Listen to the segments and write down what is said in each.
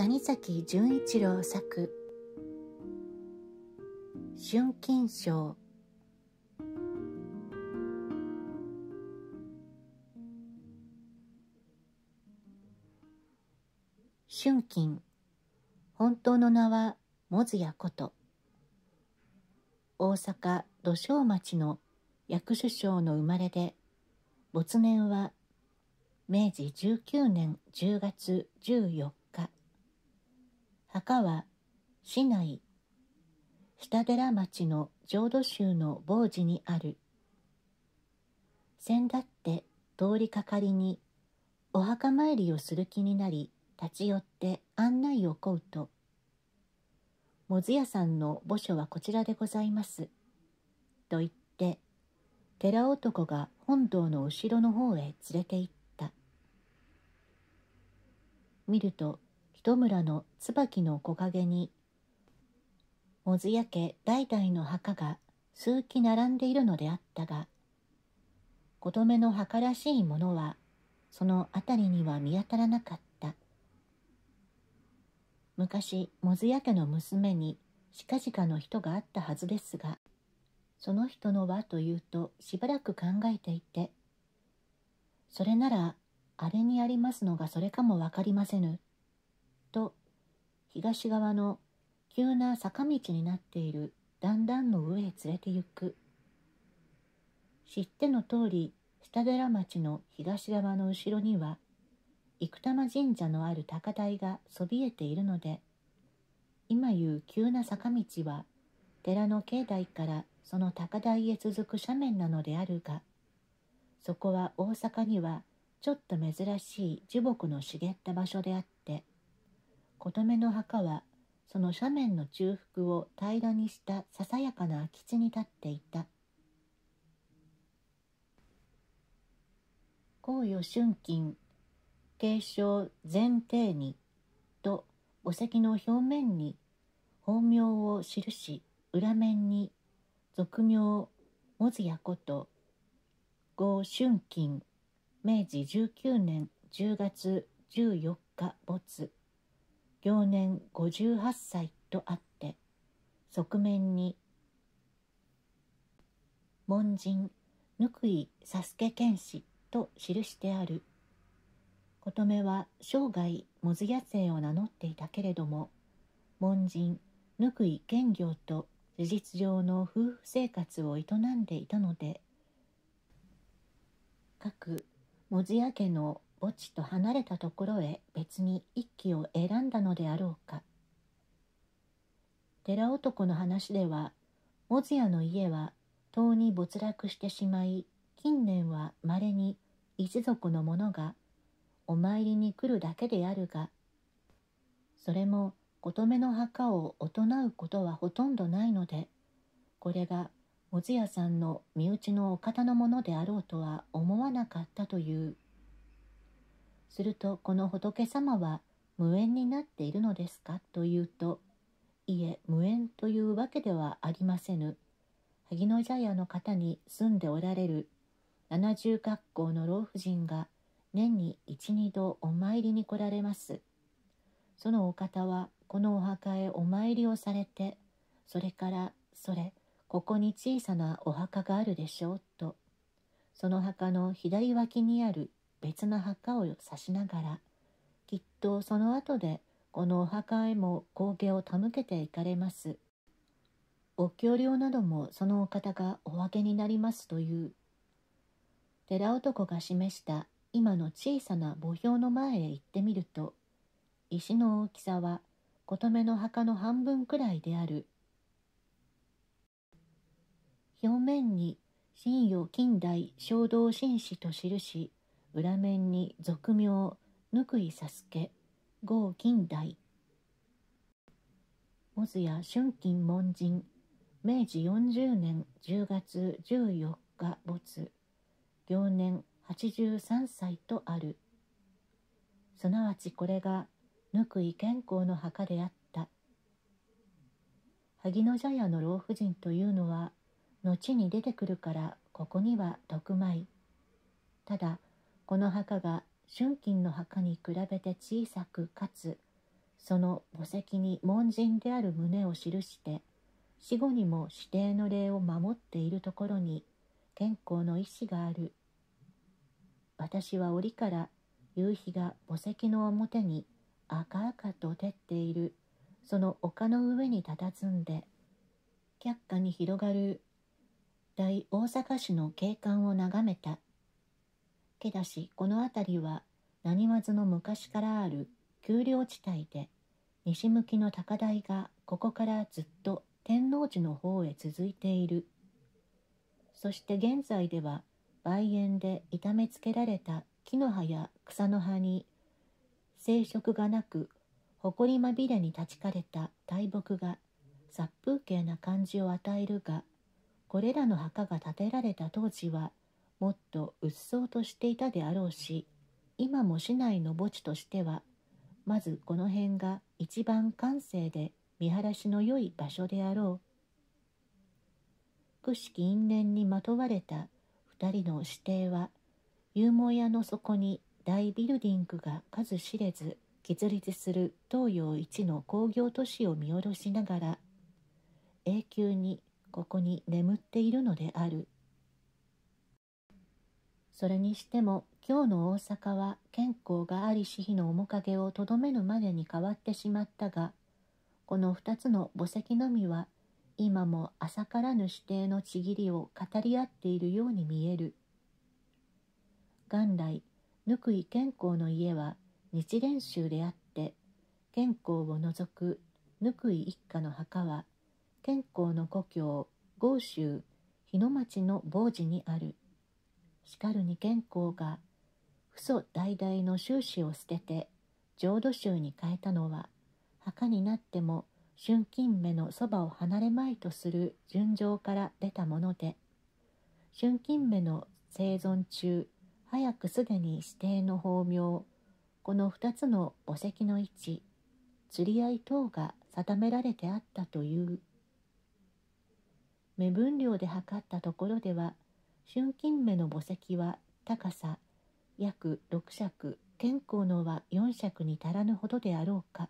谷崎潤一郎作春金賞春金本当の名はモズヤこと大阪土生町の薬首相の生まれで没年は明治19年10月14日。墓は市内下寺町の浄土宗の坊寺にある先だって通りかかりにお墓参りをする気になり立ち寄って案内を請うともずやさんの墓所はこちらでございますと言って寺男が本堂の後ろの方へ連れて行った見ると糸村の椿の木陰に、もずや家代々の墓が数基並んでいるのであったが、琴目の墓らしいものは、その辺りには見当たらなかった。昔、もずや家の娘に近々の人があったはずですが、その人のはというとしばらく考えていて、それなら、あれにありますのがそれかもわかりませぬ、と東側の急な坂道になっている段々の上へ連れて行く知っての通り下寺町の東側の後ろには生玉神社のある高台がそびえているので今言う急な坂道は寺の境内からその高台へ続く斜面なのであるがそこは大阪にはちょっと珍しい樹木の茂った場所であった。琴めの墓はその斜面の中腹を平らにしたささやかな空き地に立っていた皇与春金継承前提にと墓石の表面に本名を記し裏面に俗名モズヤこと郷春金明治19年10月14日没享年58歳とあって側面に門人ぬくい佐助剣士と記してある琴目は生涯百舌野生を名乗っていたけれども門人ぬくい剣業と事実上の夫婦生活を営んでいたので各門司屋家の墓地と離れたところへ別に一機を選んだのであろうか寺男の話ではモズヤの家は遠に没落してしまい近年はまれに一族の者がお参りに来るだけであるがそれも乙女の墓を行うことはほとんどないのでこれがモズヤさんの身内のお方のものであろうとは思わなかったというするとこの仏様は無縁になっているのですかというと、いえ、無縁というわけではありませぬ。萩野茶屋の方に住んでおられる70学校の老婦人が年に一二度お参りに来られます。そのお方はこのお墓へお参りをされて、それからそれ、ここに小さなお墓があるでしょうと、その墓の左脇にある別の墓を指しながらきっとその後でこのお墓へも光景を手向けていかれますお経料などもそのお方がお分けになりますという寺男が示した今の小さな墓標の前へ行ってみると石の大きさは琴目の墓の半分くらいである表面に「信与近代衝動紳士」と記し裏面に俗名ぬいさすけ郷近代もずや春金門人明治40年10月14日没行年83歳とあるすなわちこれがぬくい健康の墓であった萩野茶屋の老婦人というのは後に出てくるからここには徳米ただこの墓が春金の墓に比べて小さくかつその墓石に門人である旨を記して死後にも指定の礼を守っているところに健康の意志がある私は折から夕日が墓石の表に赤々と照っているその丘の上に佇んで却下に広がる大大阪市の景観を眺めたけだしこの辺りは何わずの昔からある丘陵地帯で西向きの高台がここからずっと天王寺の方へ続いているそして現在では梅園で痛めつけられた木の葉や草の葉に生殖がなく埃まびれに立ちかれた大木が殺風景な感じを与えるがこれらの墓が建てられた当時はもっと鬱蒼としていたであろうし今も市内の墓地としてはまずこの辺が一番閑静で見晴らしの良い場所であろうしき因縁にまとわれた2人の指定は勇猛屋の底に大ビルディングが数知れず喫立する東洋一の工業都市を見下ろしながら永久にここに眠っているのである。それにしても今日の大阪は健康がありし日の面影をとどめぬまでに変わってしまったがこの2つの墓石のみは今も浅からぬ指定のちぎりを語り合っているように見える元来ぬ井健康の家は日蓮宗であって健康を除くぬ井一家の墓は健康の故郷豪州日野町の傍寺にある。しかるに健康が父祖代々の宗旨を捨てて浄土宗に変えたのは墓になっても春金目のそばを離れまいとする純情から出たもので春金目の生存中早くすでに指定の法名この2つの墓石の位置釣り合い等が定められてあったという目分量で測ったところでは春金目の墓石は高さ約6尺天候のは4尺に足らぬほどであろうか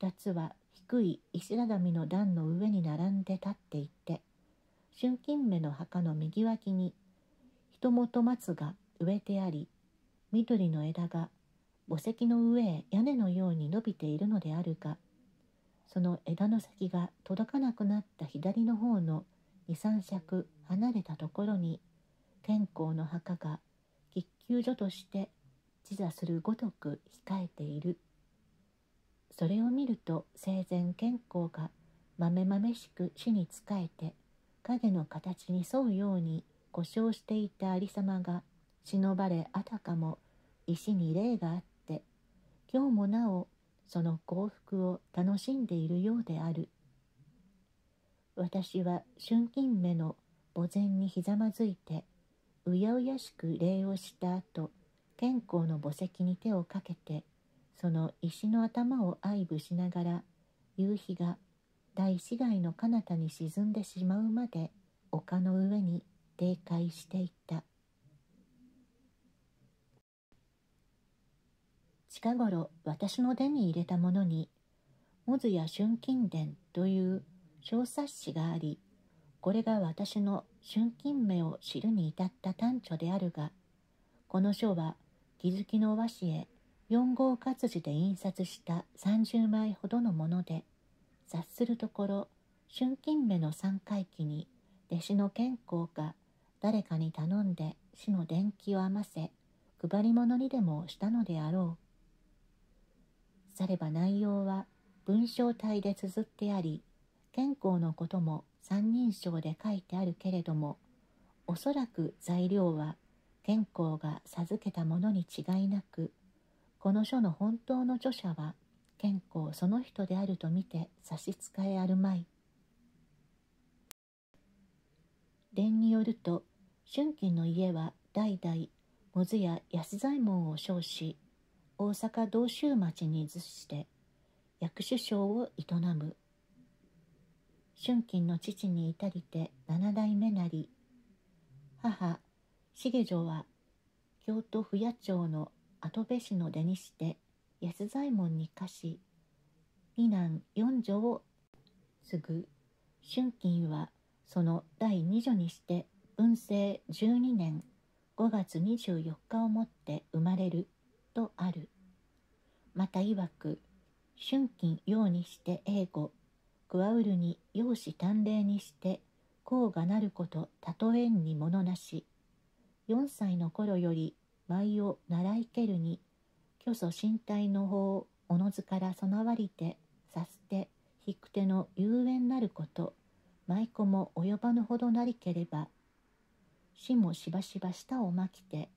2つは低い石畳の段の上に並んで立っていて春金目の墓の右脇に人元松が植えてあり緑の枝が墓石の上へ屋根のように伸びているのであるがその枝の先が届かなくなった左の方の23尺離れたところに天康の墓が喫給所として地座するごとく控えているそれを見ると生前健康がまめまめしく死に仕えて影の形に沿うように故障していた有様が忍ばれあたかも石に霊があって今日もなおその幸福を楽しんでいるようである私は春金目の墓前にひざまずいてうやうやしく礼をした後健康の墓石に手をかけてその石の頭を愛撫しながら夕日が大市街の彼方に沈んでしまうまで丘の上に停滞していった近頃私の手に入れたものに「モズや春金伝」という小冊子がありこれが私の春金目を知るに至った短著であるが、この書は、気づきの和紙へ4号活字で印刷した30枚ほどのもので、察するところ、春金目の三回忌に、弟子の健康か、誰かに頼んで死の伝記を編ませ、配り物にでもしたのであろう。されば内容は文章体で綴ってあり、健康のことも三人称で書いてあるけれどもおそらく材料は健康が授けたものに違いなくこの書の本当の著者は健康その人であると見て差し支えあるまい。伝によると春季の家は代々もずや安左衛門を称し大阪道州町に図して薬種商を営む春金の父に至りて七代目なり母重女は京都府野町の跡部氏の出にして安左衛門に課し二男四女を継ぐ春金はその第二女にして文政十二年5月24日をもって生まれるとあるまた曰く春金用にして英語クアウルに容姿端麗にして甲がなること例えんにものなし4歳の頃より舞を習いけるに虚祖身体の法をおのずから備わりてさすて引く手の遊園なること舞妓も及ばぬほどなりければ死もしばしば舌をまきて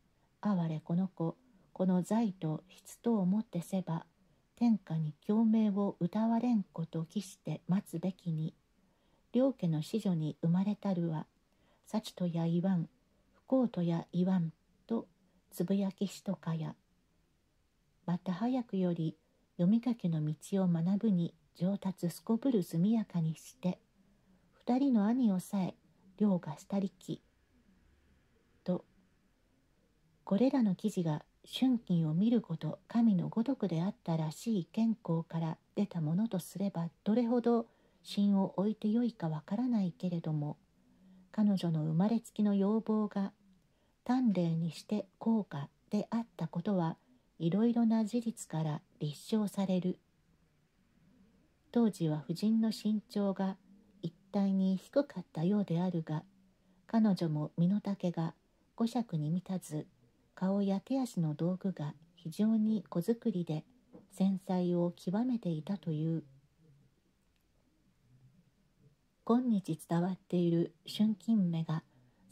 哀れこの子この財と筆とをもってせば天下に共鳴を歌われんこと期して待つべきに両家の子女に生まれたるは幸とや言わん不幸とや言わんとつぶやきしとかやまた早くより読み書きの道を学ぶに上達すこぶる速やかにして二人の兄をさえ両がしたりきとこれらの記事が春季を見ること神のごとくであったらしい健康から出たものとすればどれほど芯を置いてよいかわからないけれども彼女の生まれつきの要望が鍛錬にして効果であったことはいろいろな事実から立証される当時は夫人の身長が一体に低かったようであるが彼女も身の丈が五尺に満たず顔や手足の道具が非常に小作りで繊細を極めていたという今日伝わっている春金目が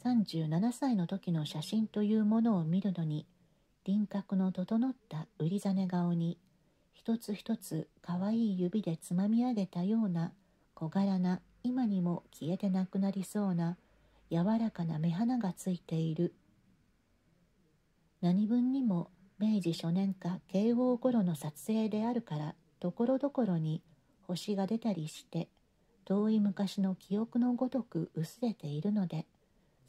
37歳の時の写真というものを見るのに輪郭の整った売りざね顔に一つ一つかわいい指でつまみ上げたような小柄な今にも消えてなくなりそうな柔らかな目鼻がついている何分にも明治初年か慶応頃の撮影であるからところどころに星が出たりして遠い昔の記憶のごとく薄れているので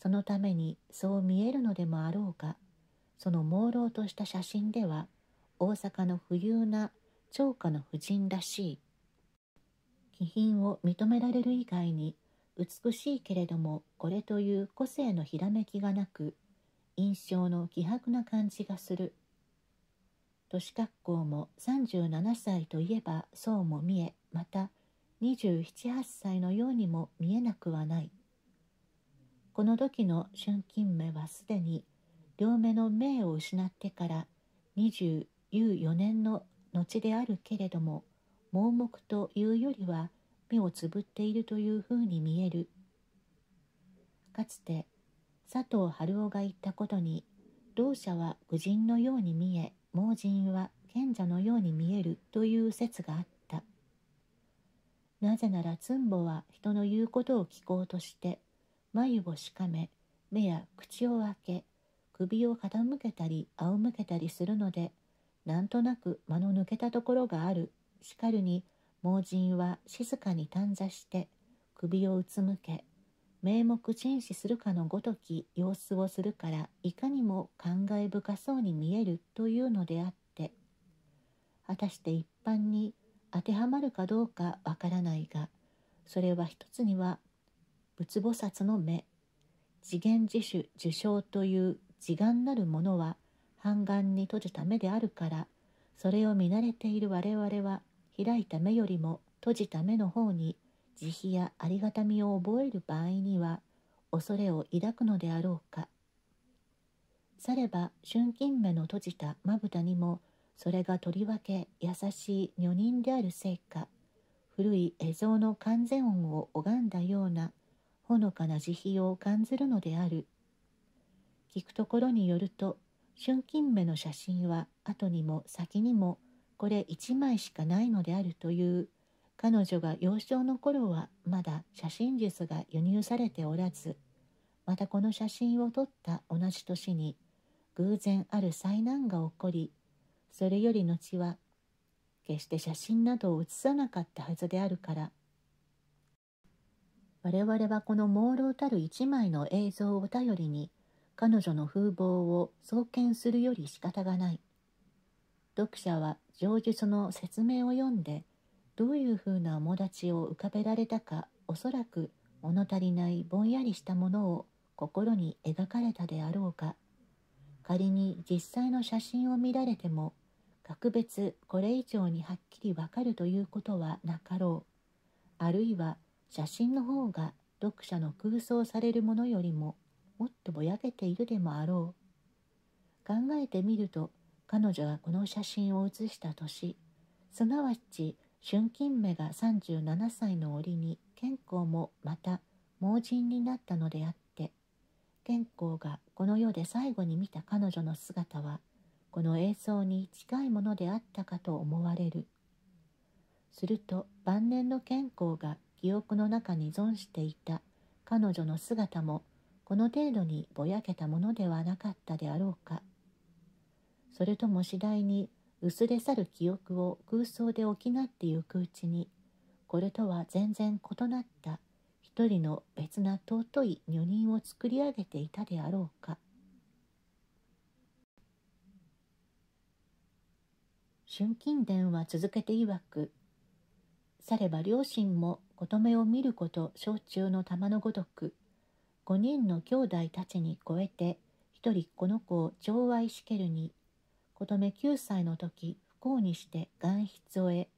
そのためにそう見えるのでもあろうかその朦朧とした写真では大阪の富裕な長家の婦人らしい気品を認められる以外に美しいけれどもこれという個性のひらめきがなく印象の希薄な感じがする。年格好も37歳といえばそうも見え、また278歳のようにも見えなくはない。この時の春勤目はすでに両目の命を失ってから24年の後であるけれども盲目というよりは目をつぶっているというふうに見える。かつて佐藤春夫が言ったことに同社は愚人のように見え盲人は賢者のように見えるという説があったなぜならツンボは人の言うことを聞こうとして眉をしかめ目や口を開け首を傾けたり仰向けたりするのでなんとなく間の抜けたところがあるしかるに盲人は静かに短座して首をうつむけ名目チェするかのごとき様子をするからいかにも感慨深そうに見えるというのであって果たして一般に当てはまるかどうかわからないがそれは一つには仏菩薩の目次元自主受賞という自願なるものは半眼に閉じた目であるからそれを見慣れている我々は開いた目よりも閉じた目の方に慈悲やありがたみを覚える場合には恐れを抱くのであろうかされば春金目の閉じたまぶたにもそれがとりわけ優しい女人であるせいか古い絵像の完全音を拝んだようなほのかな慈悲を感じるのである聞くところによると春金目の写真は後にも先にもこれ1枚しかないのであるという彼女が幼少の頃はまだ写真術が輸入されておらずまたこの写真を撮った同じ年に偶然ある災難が起こりそれより後は決して写真などを写さなかったはずであるから我々はこの朦朧たる一枚の映像を頼りに彼女の風貌を創建するより仕方がない読者は常時その説明を読んでどういうふうな面立ちを浮かべられたかおそらく物足りないぼんやりしたものを心に描かれたであろうか仮に実際の写真を見られても格別これ以上にはっきりわかるということはなかろうあるいは写真の方が読者の空想されるものよりももっとぼやけているでもあろう考えてみると彼女がこの写真を写した年すなわち春金目が37歳の折に健康もまた盲人になったのであって健康がこの世で最後に見た彼女の姿はこの映像に近いものであったかと思われるすると晩年の健康が記憶の中に存していた彼女の姿もこの程度にぼやけたものではなかったであろうかそれとも次第に薄れ去る記憶を空想で補ってゆくうちにこれとは全然異なった一人の別な尊い女人を作り上げていたであろうか春金殿は続けて曰くされば両親も琴目を見ること小中の玉のごとく5人の兄弟たちに超えて一人この子を寵愛しけるに乙女9歳の時不幸にして眼筆を得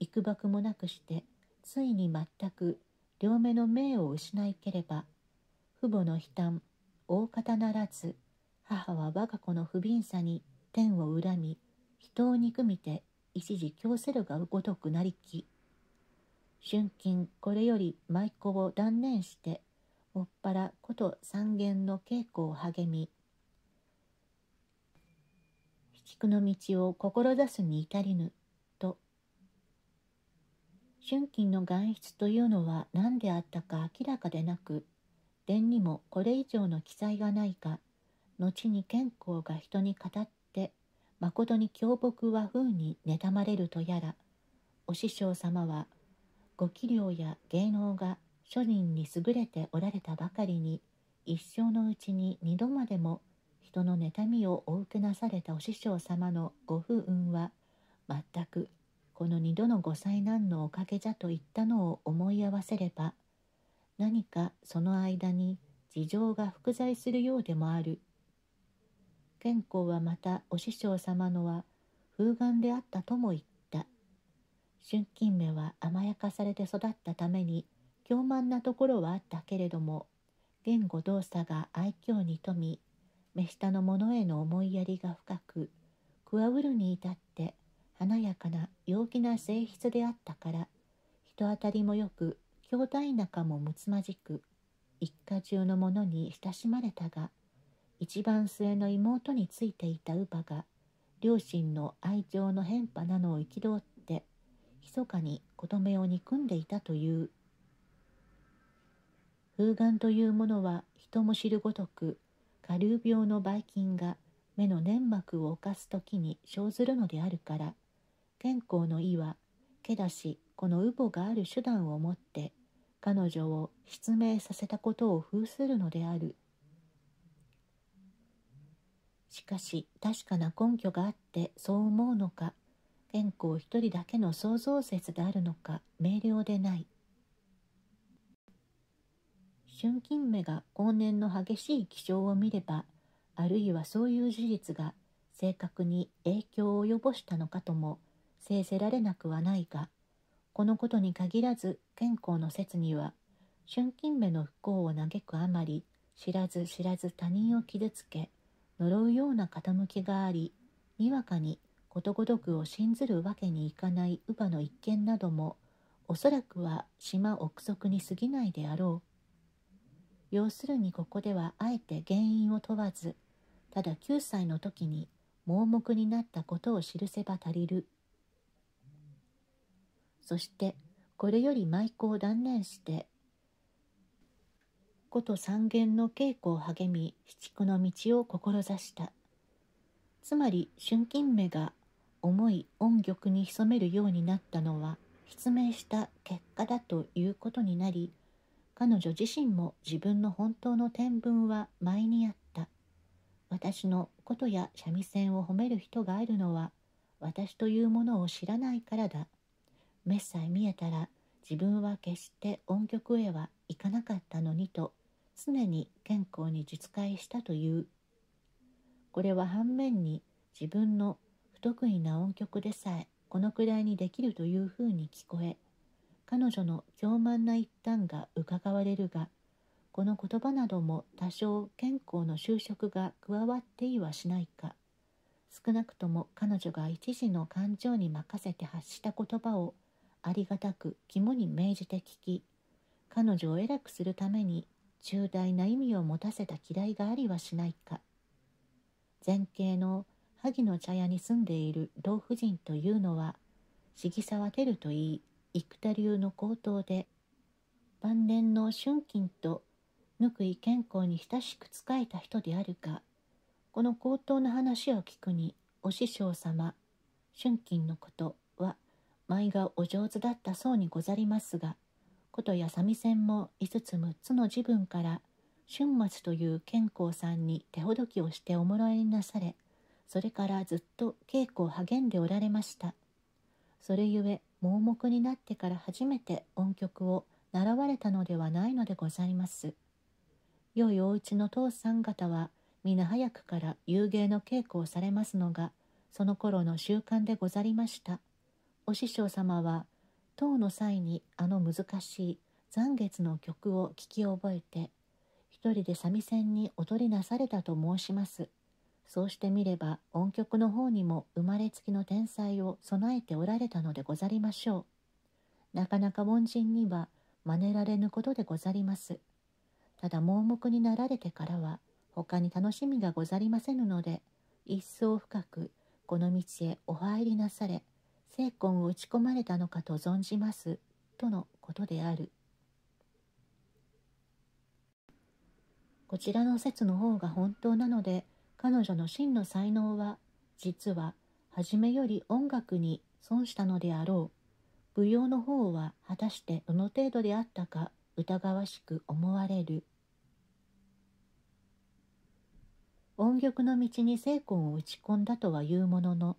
幾幕もなくしてついに全く両目の命を失いければ父母の悲嘆大方ならず母は我が子の不憫さに天を恨み人を憎みて一時強せるがごとくなりき春金これより舞妓を断念してもっぱらこと三元の稽古を励み菊の道を志すに至りぬと春金の外出というのは何であったか明らかでなく伝にもこれ以上の記載がないか後に健康が人に語って誠に凶木は風に妬まれるとやらお師匠様はご器量や芸能が庶人に優れておられたばかりに一生のうちに二度までも人の妬みをお受けなされたお師匠様のご不運は全くこの二度のご災難のおかげじゃと言ったのを思い合わせれば何かその間に事情が複在するようでもある健康はまたお師匠様のは風眼であったとも言った春金目は甘やかされて育ったために凶慢なところはあったけれども言語動作が愛嬌に富み目下の者への思いやりが深くクわウルに至って華やかな陽気な性質であったから人当たりもよく兄弟仲もむつまじく一家中の者に親しまれたが一番末の妹についていた乳母が両親の愛情の変化なのを憤って密かに子供を憎んでいたという風眼というものは人も知るごとく下流病のばい菌が目の粘膜を侵す時に生ずるのであるから健康の意はけだしこの羽母がある手段をもって彼女を失明させたことを封するのであるしかし確かな根拠があってそう思うのか健康一人だけの創造説であるのか明瞭でない純金目が後年の激しい気象を見ればあるいはそういう事実が正確に影響を及ぼしたのかとも制せられなくはないがこのことに限らず健康の説には春金目の不幸を嘆くあまり知らず知らず他人を傷つけ呪うような傾きがありにわかにことごとくを信ずるわけにいかない乳母の一件などもおそらくは島憶測に過ぎないであろう要するにここではあえて原因を問わずただ9歳の時に盲目になったことを記せば足りるそしてこれより舞妓を断念してこと三元の稽古を励み七苦の道を志したつまり春金目が重い音曲に潜めるようになったのは失明した結果だということになり彼女自身も自分の本当の天文は前にあった。私のとや三味線を褒める人があるのは、私というものを知らないからだ。目さえ見えたら、自分は決して音曲へは行かなかったのにと、常に健康に実会したという。これは反面に、自分の不得意な音曲でさえ、このくらいにできるというふうに聞こえ、彼女の傲慢な一端が伺われるがこの言葉なども多少健康の就職が加わっていはしないか少なくとも彼女が一時の感情に任せて発した言葉をありがたく肝に銘じて聞き彼女を偉くするために重大な意味を持たせた嫌いがありはしないか前景の萩の茶屋に住んでいる老婦人というのは茂沢照といい生田流の高騰で晩年の春金とぬい健康に親しく仕えた人であるがこの高頭の話を聞くにお師匠様春金のことは舞がお上手だったそうにござりますがことや三味線も5つ6つの自分から春松という健康さんに手ほどきをしておもろえになされそれからずっと稽古を励んでおられましたそれゆえ盲目になってから初めて音曲を習われたのではないのでございます。良いお家の父さん方は皆早くから遊芸の稽古をされますのがその頃の習慣でござりました。お師匠様は唐の際にあの難しい残月の曲を聞き覚えて一人で三味線に踊りなされたと申します。そうしてみれば音曲の方にも生まれつきの天才を備えておられたのでござりましょう。なかなか凡人には真似られぬことでござります。ただ盲目になられてからは他に楽しみがござりませぬので、一層深くこの道へお入りなされ、精魂を打ち込まれたのかと存じます、とのことである。こちらの説の方が本当なので、彼女の真の才能は実は初めより音楽に損したのであろう舞踊の方は果たしてどの程度であったか疑わしく思われる音曲の道に精魂を打ち込んだとは言うものの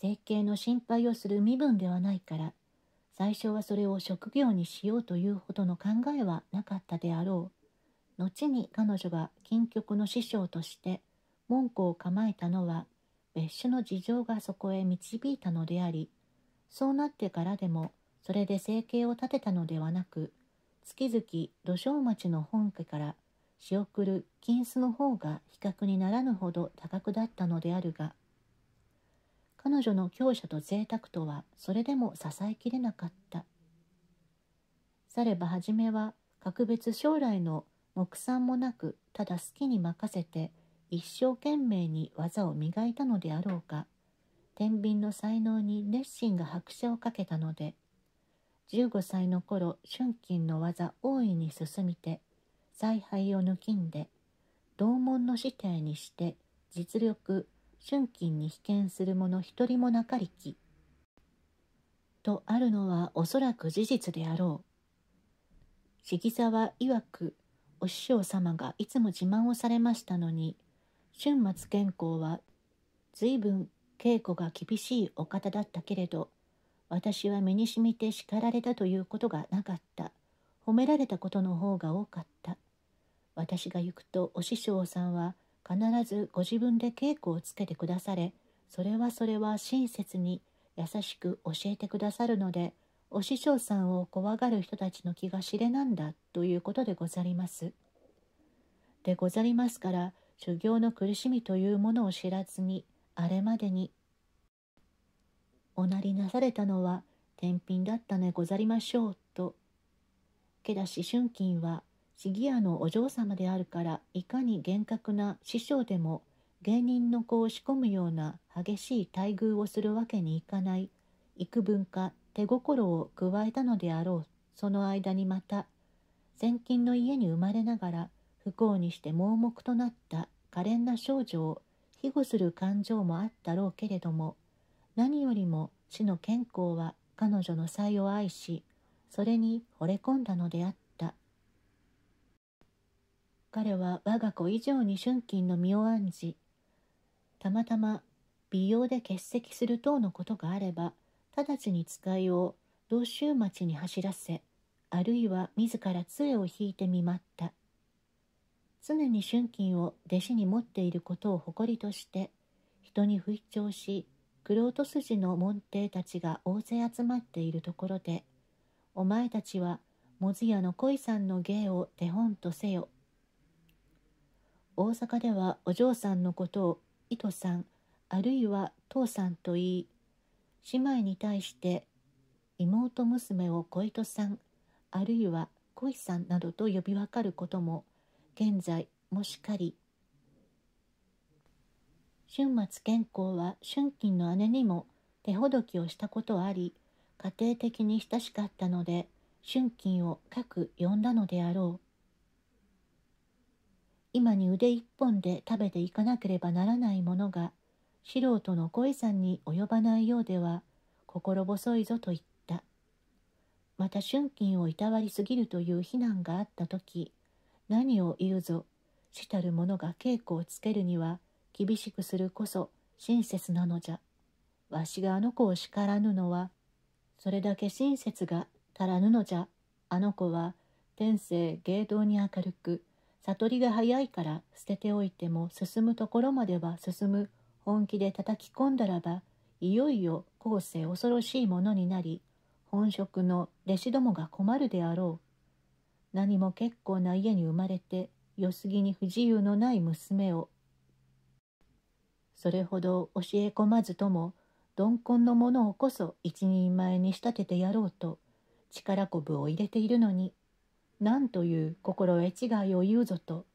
整形の心配をする身分ではないから最初はそれを職業にしようというほどの考えはなかったであろう後に彼女が金曲の師匠として門戸を構えたのは別種の事情がそこへ導いたのでありそうなってからでもそれで生計を立てたのではなく月々土壌町の本家から仕送る金子の方が比較にならぬほど多額だったのであるが彼女の強者と贅沢とはそれでも支えきれなかったされば初めは格別将来の目算もなくただ好きに任せて一生懸命に技を磨いたのであろうか天秤の才能に熱心が拍車をかけたので15歳の頃春金の技大いに進みて采配を抜きんで同門の師弟にして実力春金に被験する者一人もなかりきとあるのはおそらく事実であろう。重沢曰くお師匠様がいつも自慢をされましたのに春末健康は随分稽古が厳しいお方だったけれど私は身にしみて叱られたということがなかった褒められたことの方が多かった私が行くとお師匠さんは必ずご自分で稽古をつけてくだされそれはそれは親切に優しく教えてくださるのでお師匠さんを怖がる人たちの気が知れなんだということでござります。でござりますから修行の苦しみというものを知らずにあれまでにおなりなされたのは天品だったねござりましょうとけだし春金はシギアのお嬢様であるからいかに厳格な師匠でも芸人の子を仕込むような激しい待遇をするわけにいかない幾分か手心を加えたのであろうその間にまた千金の家に生まれながら不幸にして盲目となった可憐な少女を庇護する感情もあったろうけれども何よりも死の健康は彼女の才を愛しそれに惚れ込んだのであった彼は我が子以上に春金の身を案じたまたま美容で欠席する等のことがあれば直ちに使いを道州町に走らせ、あるいは自ら杖を引いてみまった。常に春金を弟子に持っていることを誇りとして、人に不一聴し、玄人筋の門弟たちが大勢集まっているところで、お前たちは、もずやの恋さんの芸を手本とせよ。大阪ではお嬢さんのことを、糸さん、あるいは父さんと言い、姉妹に対して妹娘を小糸さんあるいは恋さんなどと呼び分かることも現在もしかり春末健康は春金の姉にも手ほどきをしたことあり家庭的に親しかったので春金を各呼んだのであろう今に腕一本で食べていかなければならないものが素人の声さんに及ばないようでは心細いぞと言った。また春金をいたわりすぎるという非難があった時、何を言うぞ、たる者が稽古をつけるには厳しくするこそ親切なのじゃ。わしがあの子を叱らぬのは、それだけ親切が足らぬのじゃ。あの子は天性芸道に明るく、悟りが早いから捨てておいても進むところまでは進む本気で叩き込んだらばいよいよ後世恐ろしいものになり本職の弟子どもが困るであろう何も結構な家に生まれてよすぎに不自由のない娘をそれほど教え込まずとも鈍根のものをこそ一人前に仕立ててやろうと力こぶを入れているのになんという心得違いを言うぞと